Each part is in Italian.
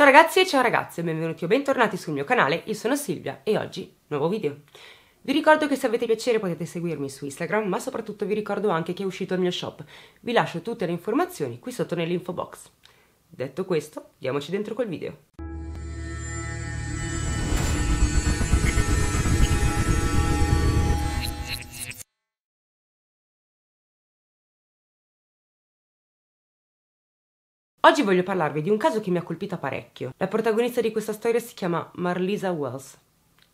Ciao ragazzi e ciao ragazze, benvenuti o bentornati sul mio canale, io sono Silvia e oggi nuovo video. Vi ricordo che se avete piacere potete seguirmi su Instagram, ma soprattutto vi ricordo anche che è uscito il mio shop. Vi lascio tutte le informazioni qui sotto nell'info box. Detto questo, diamoci dentro col video. Oggi voglio parlarvi di un caso che mi ha colpito parecchio. La protagonista di questa storia si chiama Marlisa Wells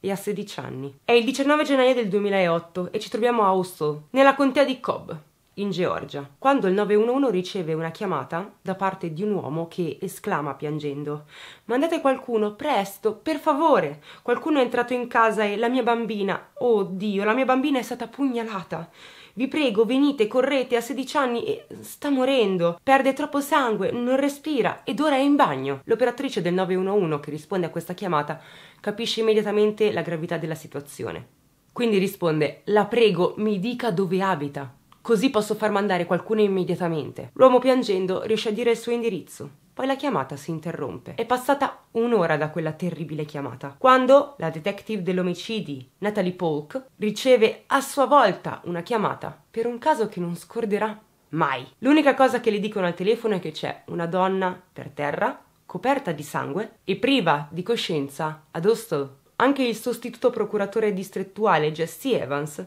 e ha 16 anni. È il 19 gennaio del 2008 e ci troviamo a Austell, nella contea di Cobb, in Georgia, quando il 911 riceve una chiamata da parte di un uomo che esclama piangendo Mandate qualcuno, presto, per favore! Qualcuno è entrato in casa e la mia bambina, oh Dio, la mia bambina è stata pugnalata! Vi prego, venite, correte, ha 16 anni e sta morendo, perde troppo sangue, non respira ed ora è in bagno. L'operatrice del 911 che risponde a questa chiamata capisce immediatamente la gravità della situazione. Quindi risponde: La prego, mi dica dove abita. Così posso far mandare qualcuno immediatamente. L'uomo piangendo riesce a dire il suo indirizzo. Poi la chiamata si interrompe. È passata un'ora da quella terribile chiamata, quando la detective dell'omicidi, Natalie Polk, riceve a sua volta una chiamata per un caso che non scorderà mai. L'unica cosa che le dicono al telefono è che c'è una donna per terra, coperta di sangue e priva di coscienza ad Hostel. Anche il sostituto procuratore distrettuale Jesse Evans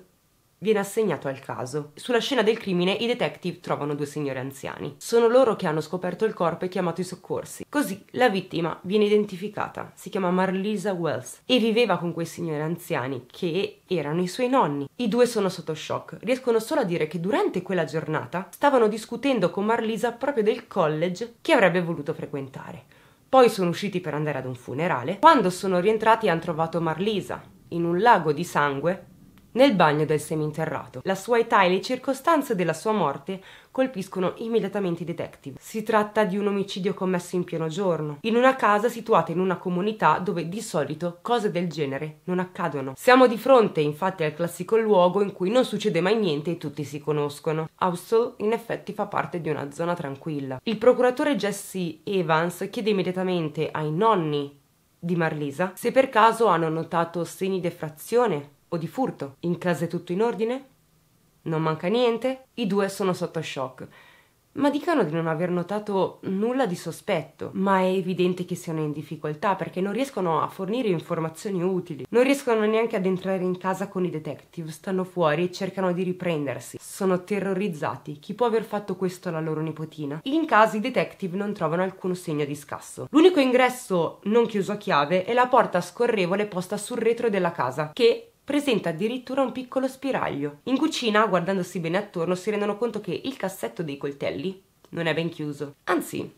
viene assegnato al caso. Sulla scena del crimine i detective trovano due signori anziani. Sono loro che hanno scoperto il corpo e chiamato i soccorsi. Così la vittima viene identificata. Si chiama Marlisa Wells e viveva con quei signori anziani che erano i suoi nonni. I due sono sotto shock. Riescono solo a dire che durante quella giornata stavano discutendo con Marlisa proprio del college che avrebbe voluto frequentare. Poi sono usciti per andare ad un funerale. Quando sono rientrati hanno trovato Marlisa in un lago di sangue nel bagno del seminterrato. La sua età e le circostanze della sua morte colpiscono immediatamente i detective. Si tratta di un omicidio commesso in pieno giorno, in una casa situata in una comunità dove di solito cose del genere non accadono. Siamo di fronte infatti al classico luogo in cui non succede mai niente e tutti si conoscono. Housel in effetti fa parte di una zona tranquilla. Il procuratore Jesse Evans chiede immediatamente ai nonni di Marlisa se per caso hanno notato segni di effrazione o di furto. In casa è tutto in ordine? Non manca niente? I due sono sotto shock. Ma dicono di non aver notato nulla di sospetto, ma è evidente che siano in difficoltà perché non riescono a fornire informazioni utili, non riescono neanche ad entrare in casa con i detective, stanno fuori e cercano di riprendersi. Sono terrorizzati, chi può aver fatto questo alla loro nipotina? In casa i detective non trovano alcun segno di scasso. L'unico ingresso non chiuso a chiave è la porta scorrevole posta sul retro della casa, che presenta addirittura un piccolo spiraglio. In cucina, guardandosi bene attorno, si rendono conto che il cassetto dei coltelli non è ben chiuso. Anzi,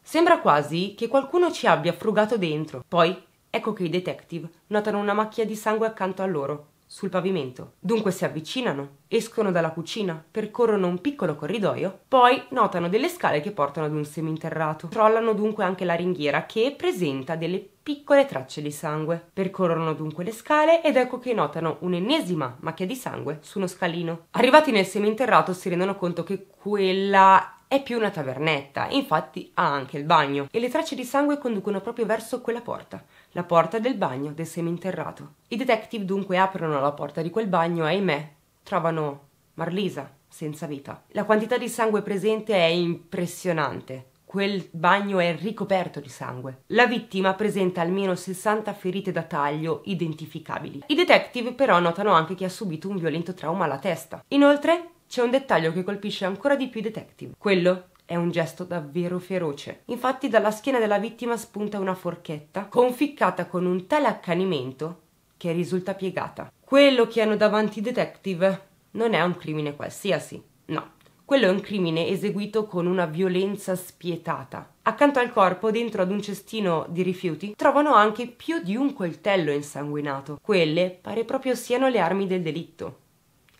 sembra quasi che qualcuno ci abbia frugato dentro. Poi, ecco che i detective notano una macchia di sangue accanto a loro sul pavimento. Dunque si avvicinano, escono dalla cucina, percorrono un piccolo corridoio, poi notano delle scale che portano ad un seminterrato. Trollano dunque anche la ringhiera che presenta delle piccole tracce di sangue. Percorrono dunque le scale ed ecco che notano un'ennesima macchia di sangue su uno scalino. Arrivati nel seminterrato si rendono conto che quella è più una tavernetta, infatti ha anche il bagno e le tracce di sangue conducono proprio verso quella porta la porta del bagno del seminterrato. I detective dunque aprono la porta di quel bagno e ahimè trovano Marlisa senza vita. La quantità di sangue presente è impressionante. Quel bagno è ricoperto di sangue. La vittima presenta almeno 60 ferite da taglio identificabili. I detective però notano anche che ha subito un violento trauma alla testa. Inoltre c'è un dettaglio che colpisce ancora di più i detective, quello è un gesto davvero feroce. Infatti dalla schiena della vittima spunta una forchetta, conficcata con un tale accanimento che risulta piegata. Quello che hanno davanti i detective non è un crimine qualsiasi, no. Quello è un crimine eseguito con una violenza spietata. Accanto al corpo, dentro ad un cestino di rifiuti, trovano anche più di un coltello insanguinato. Quelle pare proprio siano le armi del delitto.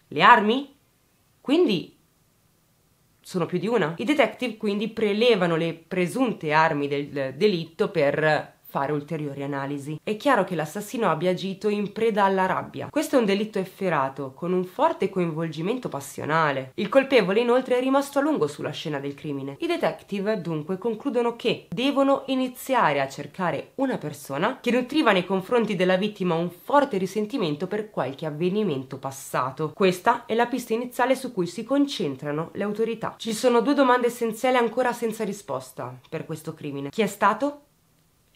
Le armi? Quindi sono più di una. I detective quindi prelevano le presunte armi del delitto per fare ulteriori analisi. È chiaro che l'assassino abbia agito in preda alla rabbia. Questo è un delitto efferato, con un forte coinvolgimento passionale. Il colpevole inoltre è rimasto a lungo sulla scena del crimine. I detective dunque concludono che devono iniziare a cercare una persona che nutriva nei confronti della vittima un forte risentimento per qualche avvenimento passato. Questa è la pista iniziale su cui si concentrano le autorità. Ci sono due domande essenziali ancora senza risposta per questo crimine. Chi è stato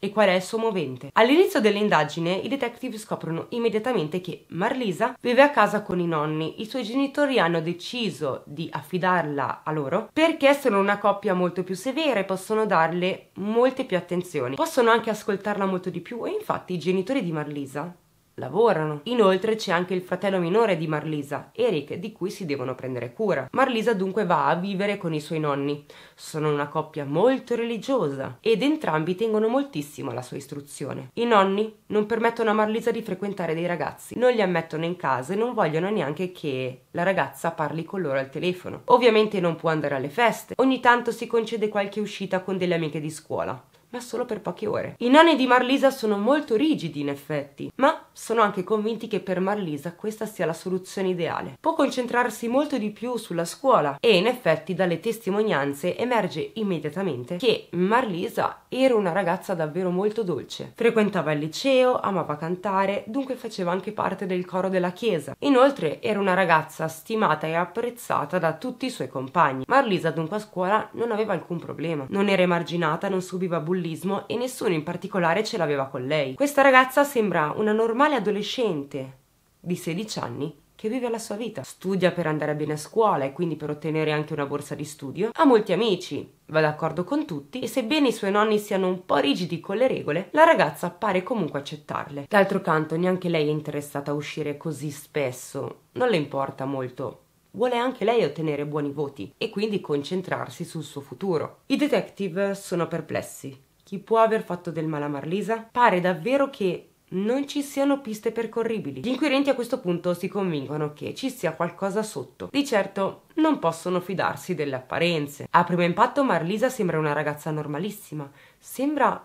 e qual è il suo movente. All'inizio dell'indagine i detective scoprono immediatamente che Marlisa vive a casa con i nonni, i suoi genitori hanno deciso di affidarla a loro perché sono una coppia molto più severa e possono darle molte più attenzioni, possono anche ascoltarla molto di più e infatti i genitori di Marlisa lavorano. Inoltre c'è anche il fratello minore di Marlisa, Eric, di cui si devono prendere cura. Marlisa dunque va a vivere con i suoi nonni. Sono una coppia molto religiosa ed entrambi tengono moltissimo alla sua istruzione. I nonni non permettono a Marlisa di frequentare dei ragazzi, non li ammettono in casa e non vogliono neanche che la ragazza parli con loro al telefono. Ovviamente non può andare alle feste, ogni tanto si concede qualche uscita con delle amiche di scuola ma solo per poche ore. I nonni di Marlisa sono molto rigidi in effetti, ma sono anche convinti che per Marlisa questa sia la soluzione ideale. Può concentrarsi molto di più sulla scuola e in effetti dalle testimonianze emerge immediatamente che Marlisa era una ragazza davvero molto dolce. Frequentava il liceo, amava cantare, dunque faceva anche parte del coro della chiesa. Inoltre era una ragazza stimata e apprezzata da tutti i suoi compagni. Marlisa dunque a scuola non aveva alcun problema, non era emarginata, non subiva bullismo bullismo e nessuno in particolare ce l'aveva con lei. Questa ragazza sembra una normale adolescente di 16 anni che vive la sua vita, studia per andare bene a scuola e quindi per ottenere anche una borsa di studio, ha molti amici, va d'accordo con tutti e sebbene i suoi nonni siano un po' rigidi con le regole, la ragazza pare comunque accettarle. D'altro canto neanche lei è interessata a uscire così spesso, non le importa molto vuole anche lei ottenere buoni voti e quindi concentrarsi sul suo futuro. I detective sono perplessi chi può aver fatto del male a Marlisa? Pare davvero che non ci siano piste percorribili. Gli inquirenti a questo punto si convincono che ci sia qualcosa sotto. Di certo non possono fidarsi delle apparenze. A primo impatto Marlisa sembra una ragazza normalissima, sembra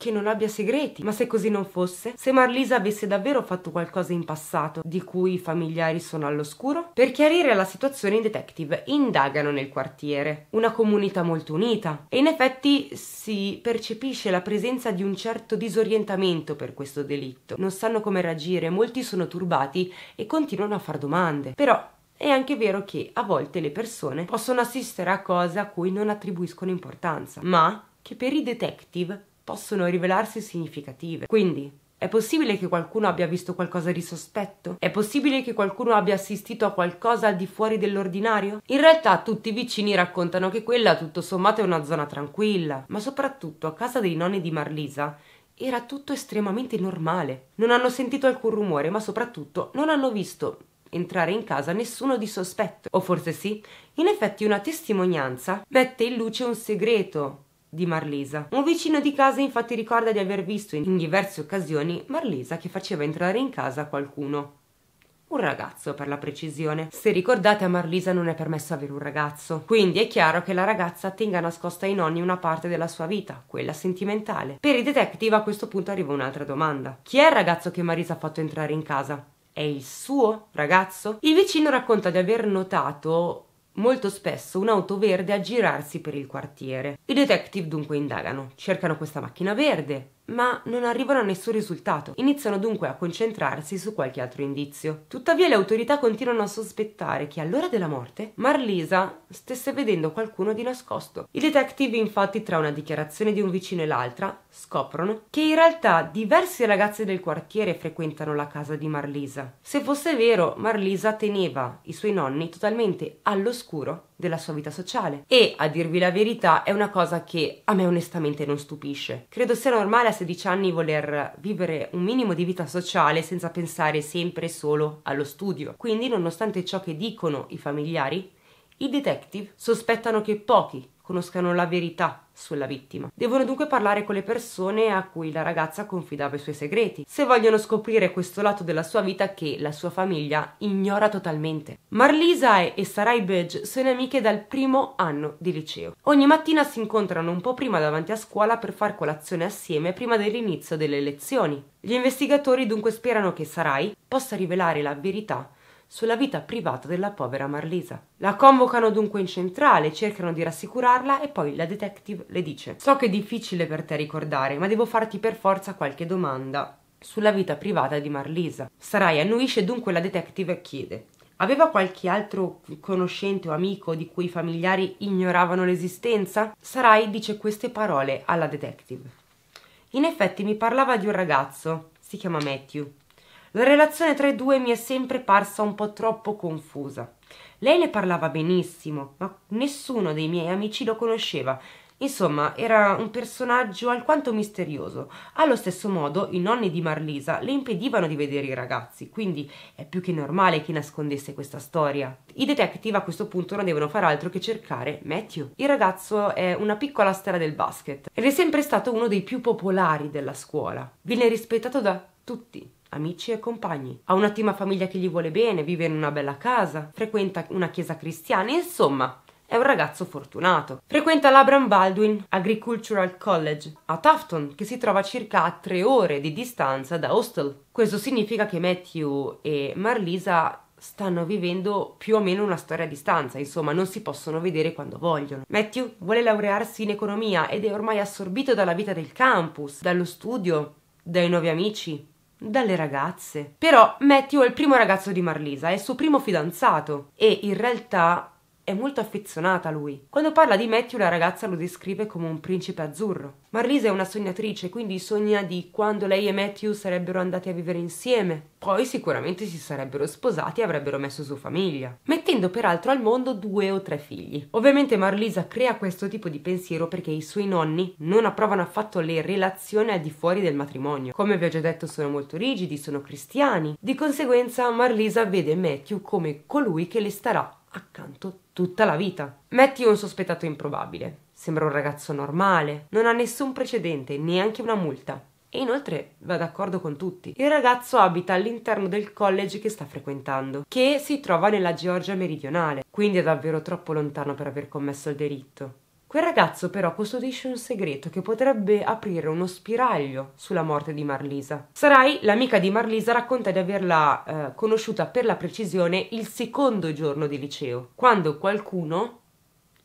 che non abbia segreti. Ma se così non fosse, se Marlisa avesse davvero fatto qualcosa in passato di cui i familiari sono all'oscuro, per chiarire la situazione i detective indagano nel quartiere, una comunità molto unita e in effetti si percepisce la presenza di un certo disorientamento per questo delitto. Non sanno come reagire, molti sono turbati e continuano a far domande. Però è anche vero che a volte le persone possono assistere a cose a cui non attribuiscono importanza, ma che per i detective possono rivelarsi significative. Quindi, è possibile che qualcuno abbia visto qualcosa di sospetto? È possibile che qualcuno abbia assistito a qualcosa al di fuori dell'ordinario? In realtà tutti i vicini raccontano che quella tutto sommato è una zona tranquilla, ma soprattutto a casa dei nonni di Marlisa era tutto estremamente normale. Non hanno sentito alcun rumore, ma soprattutto non hanno visto entrare in casa nessuno di sospetto. O forse sì? In effetti una testimonianza mette in luce un segreto di Marlisa. Un vicino di casa infatti ricorda di aver visto in diverse occasioni Marlisa che faceva entrare in casa qualcuno. Un ragazzo, per la precisione. Se ricordate, a Marlisa non è permesso avere un ragazzo. Quindi è chiaro che la ragazza tenga nascosta ai nonni una parte della sua vita, quella sentimentale. Per i detective a questo punto arriva un'altra domanda. Chi è il ragazzo che Marisa ha fatto entrare in casa? È il suo ragazzo? Il vicino racconta di aver notato molto spesso un'auto verde a girarsi per il quartiere. I detective dunque indagano, cercano questa macchina verde, ma non arrivano a nessun risultato. Iniziano dunque a concentrarsi su qualche altro indizio. Tuttavia le autorità continuano a sospettare che all'ora della morte Marlisa stesse vedendo qualcuno di nascosto. I detective infatti tra una dichiarazione di un vicino e l'altra scoprono che in realtà diversi ragazzi del quartiere frequentano la casa di Marlisa. Se fosse vero, Marlisa teneva i suoi nonni totalmente all'oscuro della sua vita sociale. E a dirvi la verità è una cosa che a me onestamente non stupisce. Credo sia normale a 16 anni voler vivere un minimo di vita sociale senza pensare sempre solo allo studio. Quindi, nonostante ciò che dicono i familiari, i detective sospettano che pochi conoscano la verità sulla vittima. Devono dunque parlare con le persone a cui la ragazza confidava i suoi segreti, se vogliono scoprire questo lato della sua vita che la sua famiglia ignora totalmente. Marlisa e Sarai Budge sono amiche dal primo anno di liceo. Ogni mattina si incontrano un po' prima davanti a scuola per far colazione assieme prima dell'inizio delle lezioni. Gli investigatori dunque sperano che Sarai possa rivelare la verità sulla vita privata della povera Marlisa. La convocano dunque in centrale, cercano di rassicurarla e poi la detective le dice: So che è difficile per te ricordare, ma devo farti per forza qualche domanda sulla vita privata di Marlisa. Sarai annuisce dunque la detective chiede: Aveva qualche altro conoscente o amico di cui i familiari ignoravano l'esistenza? Sarai dice queste parole alla detective. In effetti mi parlava di un ragazzo, si chiama Matthew, la relazione tra i due mi è sempre parsa un po' troppo confusa. Lei ne parlava benissimo, ma nessuno dei miei amici lo conosceva. Insomma, era un personaggio alquanto misterioso. Allo stesso modo, i nonni di Marlisa le impedivano di vedere i ragazzi, quindi è più che normale che nascondesse questa storia. I detective a questo punto non devono far altro che cercare Matthew. Il ragazzo è una piccola stella del basket ed è sempre stato uno dei più popolari della scuola. Viene rispettato da tutti amici e compagni. Ha un'ottima famiglia che gli vuole bene, vive in una bella casa, frequenta una chiesa cristiana, insomma, è un ragazzo fortunato. Frequenta l'Abram Baldwin Agricultural College a Tufton, che si trova circa a tre ore di distanza da Hostel. Questo significa che Matthew e Marlisa stanno vivendo più o meno una storia a distanza, insomma non si possono vedere quando vogliono. Matthew vuole laurearsi in economia ed è ormai assorbito dalla vita del campus, dallo studio, dai nuovi amici dalle ragazze. Però Matthew è il primo ragazzo di Marlisa, è il suo primo fidanzato e in realtà è molto affezionata a lui. Quando parla di Matthew la ragazza lo descrive come un principe azzurro. Marlisa è una sognatrice, quindi sogna di quando lei e Matthew sarebbero andati a vivere insieme. Poi sicuramente si sarebbero sposati e avrebbero messo su famiglia, mettendo peraltro al mondo due o tre figli. Ovviamente Marlisa crea questo tipo di pensiero perché i suoi nonni non approvano affatto le relazioni al di fuori del matrimonio. Come vi ho già detto sono molto rigidi, sono cristiani. Di conseguenza Marlisa vede Matthew come colui che le starà accanto tutta la vita. Metti un sospettato improbabile. Sembra un ragazzo normale, non ha nessun precedente, neanche una multa. E inoltre va d'accordo con tutti. Il ragazzo abita all'interno del college che sta frequentando, che si trova nella Georgia meridionale, quindi è davvero troppo lontano per aver commesso il delitto. Quel ragazzo però custodisce un segreto che potrebbe aprire uno spiraglio sulla morte di Marlisa. Sarai, l'amica di Marlisa, racconta di averla eh, conosciuta per la precisione il secondo giorno di liceo, quando qualcuno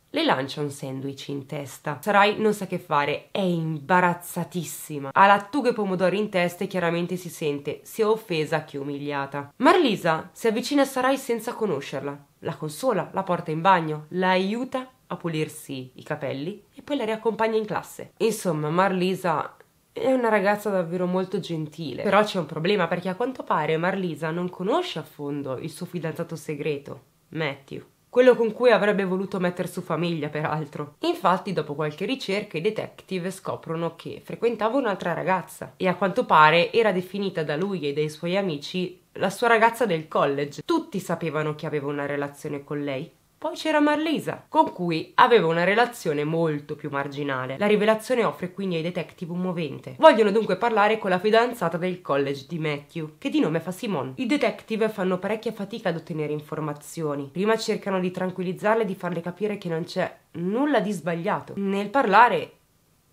le lancia un sandwich in testa. Sarai non sa che fare, è imbarazzatissima. Ha lattughe e pomodori in testa e chiaramente si sente sia offesa che umiliata. Marlisa si avvicina a Sarai senza conoscerla. La consola, la porta in bagno, la aiuta a pulirsi i capelli e poi la riaccompagna in classe. Insomma, Marlisa è una ragazza davvero molto gentile, però c'è un problema perché a quanto pare Marlisa non conosce a fondo il suo fidanzato segreto, Matthew. Quello con cui avrebbe voluto mettere su famiglia, peraltro. Infatti, dopo qualche ricerca, i detective scoprono che frequentava un'altra ragazza e a quanto pare era definita da lui e dai suoi amici la sua ragazza del college. Tutti sapevano che aveva una relazione con lei, poi c'era Marlisa, con cui aveva una relazione molto più marginale. La rivelazione offre quindi ai detective un movente. Vogliono dunque parlare con la fidanzata del college di Matthew, che di nome fa Simone. I detective fanno parecchia fatica ad ottenere informazioni. Prima cercano di tranquillizzarle e di farle capire che non c'è nulla di sbagliato nel parlare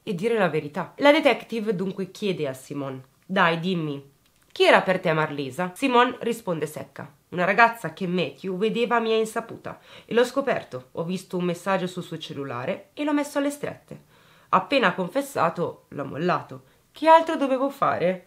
e dire la verità. La detective dunque chiede a Simone: Dai, dimmi, chi era per te Marlisa? Simone risponde secca. Una ragazza che Matthew vedeva a mia insaputa e l'ho scoperto. Ho visto un messaggio sul suo cellulare e l'ho messo alle strette. Appena confessato, l'ho mollato. Che altro dovevo fare?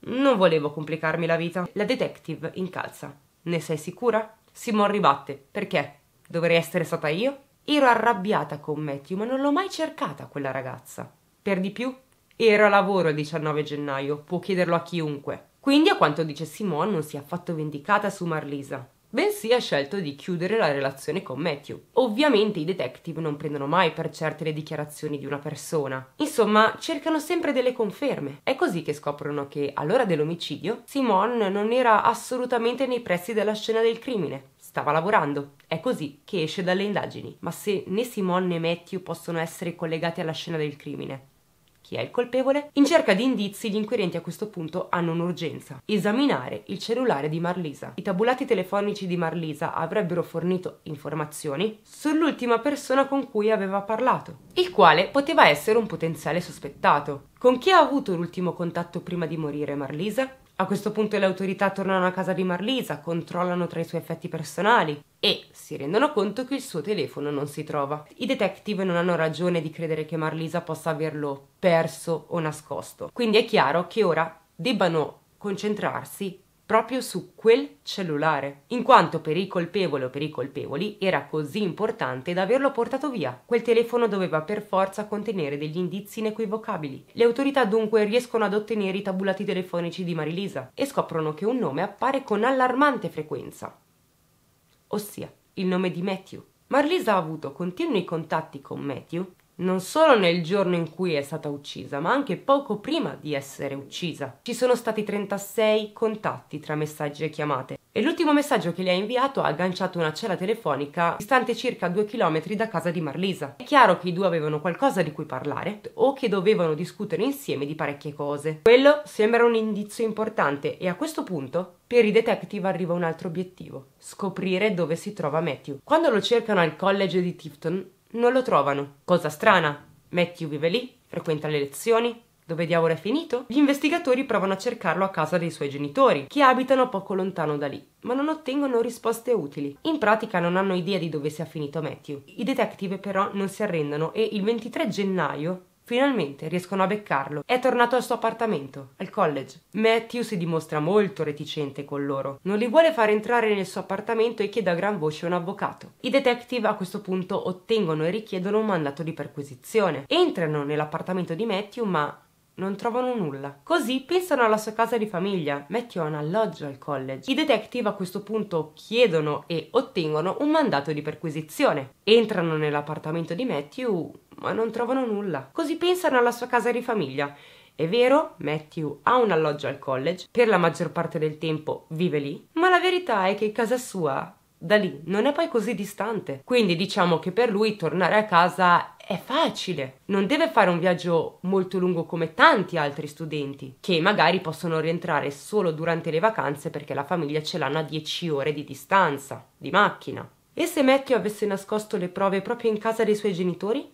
Non volevo complicarmi la vita. La detective incalza. Ne sei sicura? Simone ribatte. Perché? Dovrei essere stata io? Ero arrabbiata con Matthew, ma non l'ho mai cercata quella ragazza. Per di più, ero a lavoro il 19 gennaio, può chiederlo a chiunque. Quindi, a quanto dice Simone, non si è affatto vendicata su Marlisa, bensì ha scelto di chiudere la relazione con Matthew. Ovviamente i detective non prendono mai per certe le dichiarazioni di una persona, insomma cercano sempre delle conferme. È così che scoprono che all'ora dell'omicidio Simone non era assolutamente nei pressi della scena del crimine, stava lavorando. È così che esce dalle indagini. Ma se né Simone né Matthew possono essere collegati alla scena del crimine, chi è il colpevole? In cerca di indizi, gli inquirenti a questo punto hanno un'urgenza: esaminare il cellulare di Marlisa. I tabulati telefonici di Marlisa avrebbero fornito informazioni sull'ultima persona con cui aveva parlato, il quale poteva essere un potenziale sospettato. Con chi ha avuto l'ultimo contatto prima di morire Marlisa? A questo punto le autorità tornano a casa di Marlisa, controllano tra i suoi effetti personali e si rendono conto che il suo telefono non si trova. I detective non hanno ragione di credere che Marlisa possa averlo perso o nascosto, quindi è chiaro che ora debbano concentrarsi proprio su quel cellulare, in quanto per i colpevoli o per i colpevoli era così importante da averlo portato via. Quel telefono doveva per forza contenere degli indizi inequivocabili. Le autorità dunque riescono ad ottenere i tabulati telefonici di Marilisa e scoprono che un nome appare con allarmante frequenza, ossia il nome di Matthew. Marilisa ha avuto continui contatti con Matthew non solo nel giorno in cui è stata uccisa, ma anche poco prima di essere uccisa. Ci sono stati 36 contatti tra messaggi e chiamate e l'ultimo messaggio che le ha inviato ha agganciato una cella telefonica distante circa 2 km da casa di Marlisa. È chiaro che i due avevano qualcosa di cui parlare o che dovevano discutere insieme di parecchie cose. Quello sembra un indizio importante e a questo punto per i detective arriva un altro obiettivo, scoprire dove si trova Matthew. Quando lo cercano al college di Tifton, non lo trovano. Cosa strana. Matthew vive lì, frequenta le lezioni. Dove diavolo è finito? Gli investigatori provano a cercarlo a casa dei suoi genitori, che abitano poco lontano da lì, ma non ottengono risposte utili. In pratica non hanno idea di dove sia finito Matthew. I detective però non si arrendono e il 23 gennaio Finalmente riescono a beccarlo. È tornato al suo appartamento, al college. Matthew si dimostra molto reticente con loro. Non li vuole far entrare nel suo appartamento e chiede a gran voce un avvocato. I detective a questo punto ottengono e richiedono un mandato di perquisizione. Entrano nell'appartamento di Matthew, ma non trovano nulla. Così pensano alla sua casa di famiglia, Matthew ha un alloggio al college. I detective a questo punto chiedono e ottengono un mandato di perquisizione. Entrano nell'appartamento di Matthew, ma non trovano nulla. Così pensano alla sua casa di famiglia. È vero, Matthew ha un alloggio al college, per la maggior parte del tempo vive lì, ma la verità è che casa sua da lì non è poi così distante. Quindi diciamo che per lui tornare a casa è facile. Non deve fare un viaggio molto lungo come tanti altri studenti, che magari possono rientrare solo durante le vacanze perché la famiglia ce l'hanno a 10 ore di distanza, di macchina. E se Matthew avesse nascosto le prove proprio in casa dei suoi genitori?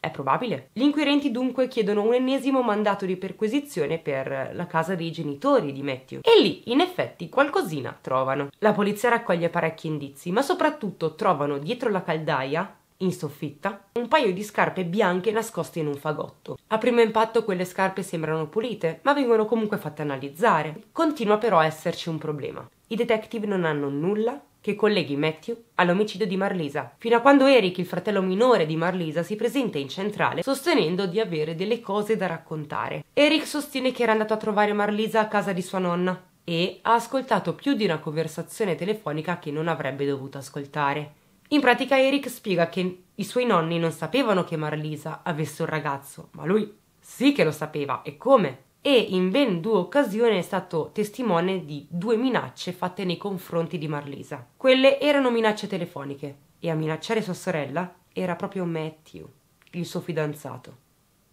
È probabile. Gli inquirenti dunque chiedono un ennesimo mandato di perquisizione per la casa dei genitori di Matthew. E lì, in effetti, qualcosina trovano. La polizia raccoglie parecchi indizi, ma soprattutto trovano dietro la caldaia in soffitta, un paio di scarpe bianche nascoste in un fagotto. A primo impatto quelle scarpe sembrano pulite, ma vengono comunque fatte analizzare. Continua però a esserci un problema. I detective non hanno nulla che colleghi Matthew all'omicidio di Marlisa, fino a quando Eric, il fratello minore di Marlisa, si presenta in centrale sostenendo di avere delle cose da raccontare. Eric sostiene che era andato a trovare Marlisa a casa di sua nonna e ha ascoltato più di una conversazione telefonica che non avrebbe dovuto ascoltare. In pratica Eric spiega che i suoi nonni non sapevano che Marlisa avesse un ragazzo, ma lui sì che lo sapeva e come? E in ben due occasioni è stato testimone di due minacce fatte nei confronti di Marlisa. Quelle erano minacce telefoniche e a minacciare sua sorella era proprio Matthew, il suo fidanzato.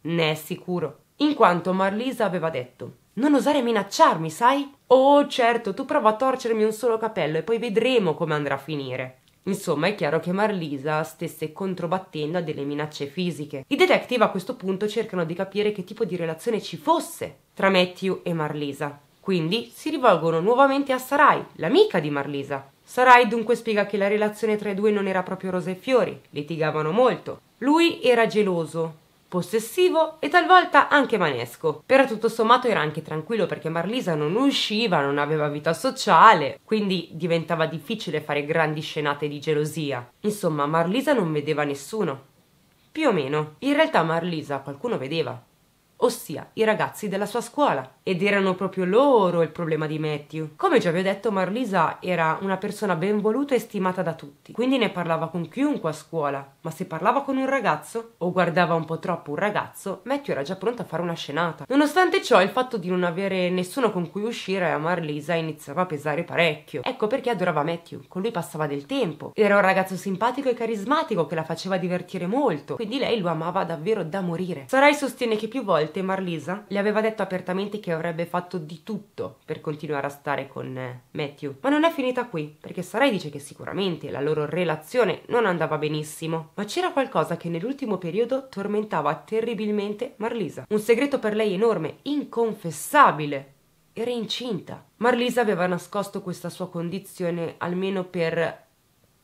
Ne è sicuro, in quanto Marlisa aveva detto non osare minacciarmi, sai? Oh, certo, tu prova a torcermi un solo capello e poi vedremo come andrà a finire. Insomma, è chiaro che Marlisa stesse controbattendo a delle minacce fisiche. I detective a questo punto cercano di capire che tipo di relazione ci fosse tra Matthew e Marlisa. Quindi si rivolgono nuovamente a Sarai, l'amica di Marlisa. Sarai dunque spiega che la relazione tra i due non era proprio rose e fiori, litigavano molto. Lui era geloso, possessivo e talvolta anche manesco. Però tutto sommato era anche tranquillo perché Marlisa non usciva, non aveva vita sociale, quindi diventava difficile fare grandi scenate di gelosia. Insomma, Marlisa non vedeva nessuno. Più o meno. In realtà Marlisa qualcuno vedeva, ossia i ragazzi della sua scuola ed erano proprio loro il problema di Matthew. Come già vi ho detto, Marlisa era una persona ben voluta e stimata da tutti, quindi ne parlava con chiunque a scuola, ma se parlava con un ragazzo o guardava un po' troppo un ragazzo, Matthew era già pronto a fare una scenata. Nonostante ciò, il fatto di non avere nessuno con cui uscire a Marlisa iniziava a pesare parecchio. Ecco perché adorava Matthew, con lui passava del tempo. Era un ragazzo simpatico e carismatico che la faceva divertire molto, quindi lei lo amava davvero da morire. Sarai sostiene che più volte Marlisa le aveva detto apertamente che avrebbe fatto di tutto per continuare a stare con eh, Matthew. Ma non è finita qui, perché Sarai dice che sicuramente la loro relazione non andava benissimo, ma c'era qualcosa che nell'ultimo periodo tormentava terribilmente Marlisa. Un segreto per lei enorme, inconfessabile. Era incinta. Marlisa aveva nascosto questa sua condizione almeno per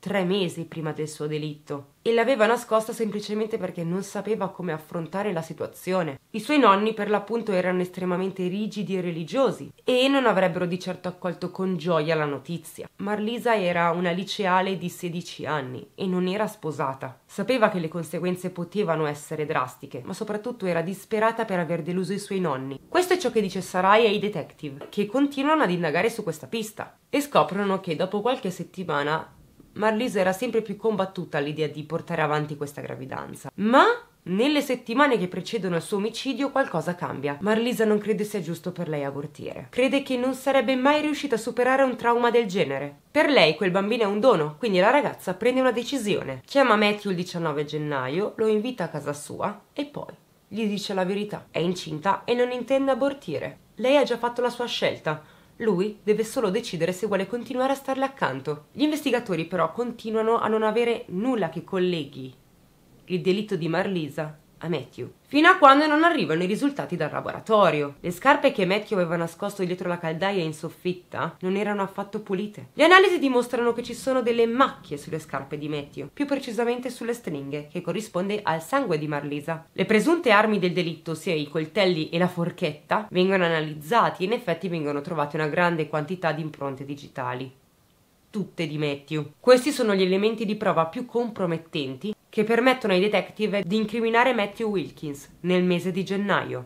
tre mesi prima del suo delitto e l'aveva nascosta semplicemente perché non sapeva come affrontare la situazione. I suoi nonni per l'appunto erano estremamente rigidi e religiosi e non avrebbero di certo accolto con gioia la notizia. Marlisa era una liceale di 16 anni e non era sposata. Sapeva che le conseguenze potevano essere drastiche, ma soprattutto era disperata per aver deluso i suoi nonni. Questo è ciò che dice Sarai ai detective, che continuano ad indagare su questa pista e scoprono che dopo qualche settimana Marliso era sempre più combattuta all'idea di portare avanti questa gravidanza. Ma nelle settimane che precedono al suo omicidio qualcosa cambia. Marlisa non crede sia giusto per lei abortire. Crede che non sarebbe mai riuscita a superare un trauma del genere. Per lei quel bambino è un dono, quindi la ragazza prende una decisione. Chiama Matthew il 19 gennaio, lo invita a casa sua e poi gli dice la verità. È incinta e non intende abortire. Lei ha già fatto la sua scelta lui deve solo decidere se vuole continuare a starle accanto. Gli investigatori però continuano a non avere nulla che colleghi il delitto di Marlisa a Matthew, fino a quando non arrivano i risultati dal laboratorio. Le scarpe che Matthew aveva nascosto dietro la caldaia in soffitta non erano affatto pulite. Le analisi dimostrano che ci sono delle macchie sulle scarpe di Matthew, più precisamente sulle stringhe, che corrisponde al sangue di Marlisa. Le presunte armi del delitto, sia i coltelli e la forchetta, vengono analizzati e in effetti vengono trovate una grande quantità di impronte digitali tutte di Matthew. Questi sono gli elementi di prova più compromettenti che permettono ai detective di incriminare Matthew Wilkins nel mese di gennaio.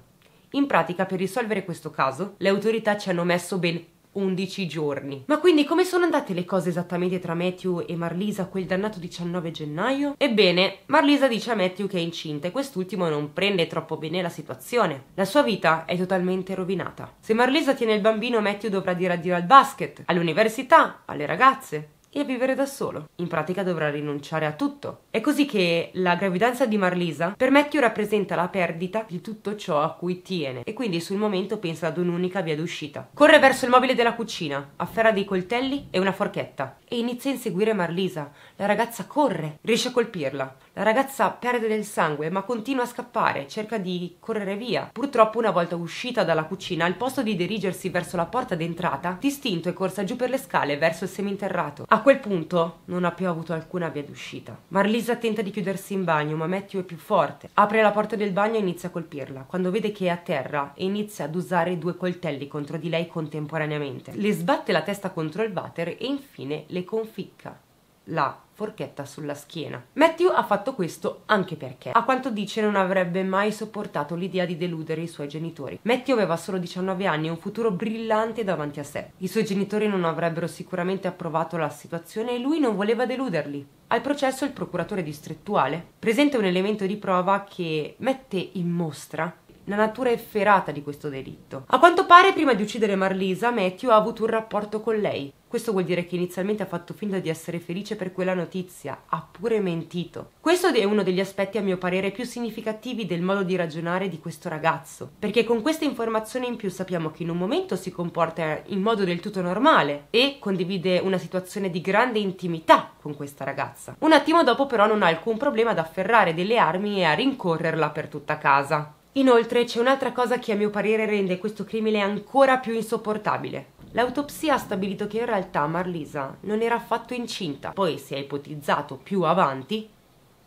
In pratica, per risolvere questo caso, le autorità ci hanno messo ben 11 giorni. Ma quindi come sono andate le cose esattamente tra Matthew e Marlisa quel dannato 19 gennaio? Ebbene, Marlisa dice a Matthew che è incinta e quest'ultimo non prende troppo bene la situazione. La sua vita è totalmente rovinata. Se Marlisa tiene il bambino, Matthew dovrà dire addio al basket, all'università, alle ragazze e a vivere da solo. In pratica dovrà rinunciare a tutto. È così che la gravidanza di Marlisa per Matthew rappresenta la perdita di tutto ciò a cui tiene e quindi sul momento pensa ad un'unica via d'uscita. Corre verso il mobile della cucina, afferra dei coltelli e una forchetta e inizia a inseguire Marlisa, la ragazza corre, riesce a colpirla. La ragazza perde del sangue, ma continua a scappare, cerca di correre via. Purtroppo, una volta uscita dalla cucina, al posto di dirigersi verso la porta d'entrata, distinto è corsa giù per le scale verso il seminterrato. A quel punto non ha più avuto alcuna via d'uscita. Marlisa tenta di chiudersi in bagno, ma Matthew è più forte. Apre la porta del bagno e inizia a colpirla. Quando vede che è a terra, inizia ad usare due coltelli contro di lei contemporaneamente. Le sbatte la testa contro il water e infine le conficca la forchetta sulla schiena. Matthew ha fatto questo anche perché, a quanto dice, non avrebbe mai sopportato l'idea di deludere i suoi genitori. Matthew aveva solo 19 anni e un futuro brillante davanti a sé. I suoi genitori non avrebbero sicuramente approvato la situazione e lui non voleva deluderli. Al processo il procuratore distrettuale presenta un elemento di prova che mette in mostra la natura efferata di questo delitto. A quanto pare, prima di uccidere Marlisa, Matthew ha avuto un rapporto con lei. Questo vuol dire che inizialmente ha fatto finta di essere felice per quella notizia, ha pure mentito. Questo è uno degli aspetti a mio parere più significativi del modo di ragionare di questo ragazzo, perché con questa informazione in più sappiamo che in un momento si comporta in modo del tutto normale e condivide una situazione di grande intimità con questa ragazza. Un attimo dopo però non ha alcun problema ad afferrare delle armi e a rincorrerla per tutta casa. Inoltre c'è un'altra cosa che a mio parere rende questo crimine ancora più insopportabile. L'autopsia ha stabilito che in realtà Marlisa non era affatto incinta, poi si è ipotizzato più avanti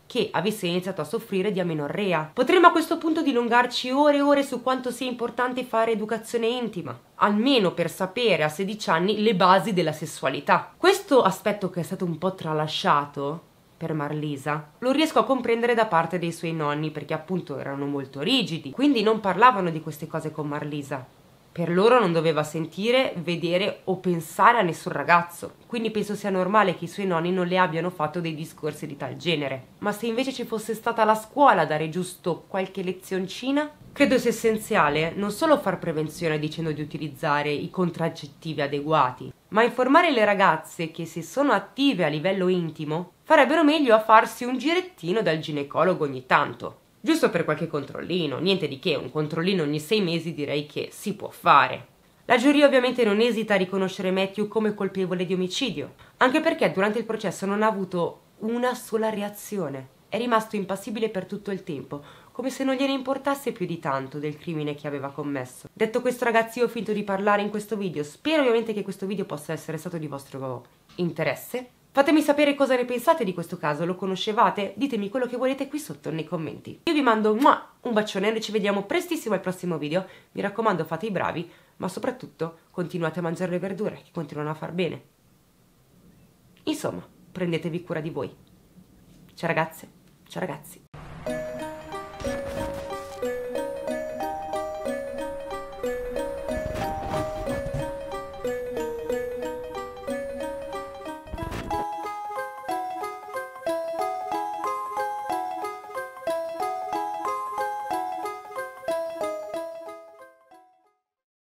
che avesse iniziato a soffrire di amenorrea. Potremmo a questo punto dilungarci ore e ore su quanto sia importante fare educazione intima, almeno per sapere a 16 anni le basi della sessualità. Questo aspetto che è stato un po' tralasciato per Marlisa. Lo riesco a comprendere da parte dei suoi nonni perché appunto erano molto rigidi, quindi non parlavano di queste cose con Marlisa. Per loro non doveva sentire, vedere o pensare a nessun ragazzo, quindi penso sia normale che i suoi nonni non le abbiano fatto dei discorsi di tal genere. Ma se invece ci fosse stata la scuola a dare giusto qualche lezioncina, Credo sia essenziale non solo far prevenzione dicendo di utilizzare i contraccettivi adeguati, ma informare le ragazze che se sono attive a livello intimo farebbero meglio a farsi un girettino dal ginecologo ogni tanto. Giusto per qualche controllino, niente di che, un controllino ogni sei mesi direi che si può fare. La giuria ovviamente non esita a riconoscere Matthew come colpevole di omicidio, anche perché durante il processo non ha avuto una sola reazione. È rimasto impassibile per tutto il tempo, come se non gliene importasse più di tanto del crimine che aveva commesso. Detto questo ragazzi io ho finito di parlare in questo video, spero ovviamente che questo video possa essere stato di vostro interesse. Fatemi sapere cosa ne pensate di questo caso, lo conoscevate? Ditemi quello che volete qui sotto nei commenti. Io vi mando un bacione e ci vediamo prestissimo al prossimo video. Mi raccomando fate i bravi, ma soprattutto continuate a mangiare le verdure che continuano a far bene. Insomma, prendetevi cura di voi. Ciao ragazze, ciao ragazzi.